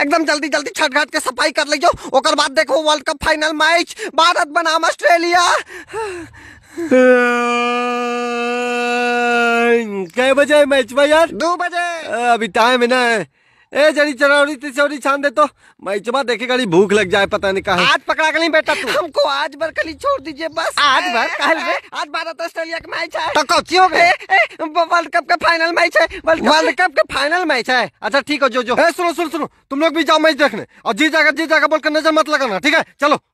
एकदम जल्दी जल्दी छठ घाट के सफाई कर लीजो ओकर बाद देखो world cup final match Bharat बनाम ऑस्ट्रेलिया हाँ। कै बजे मैच भाई यार दो बजे अभी टाइम है ना ए जड़ी चरौरी तिसौरी छान दे तो मैं जमा देखे गाड़ी भूख लग जाए पता नहीं कहा आज पकड़ा गली बेटा तू हमको आज भर कली छोड़ दीजिए बस आज भर कल में आज भारत तो ऑस्ट्रेलिया का मैच है तो कौची हो गए वर्ल्ड कप का फाइनल मैच है वर्ल्ड कप का फाइनल मैच है अच्छा ठीक हो जो जो सुनो सुनो सुनो तुम लोग भी जाओ मैच देखने और जी जाकर जी जाकर कर नजर मत लगाना ठीक है चलो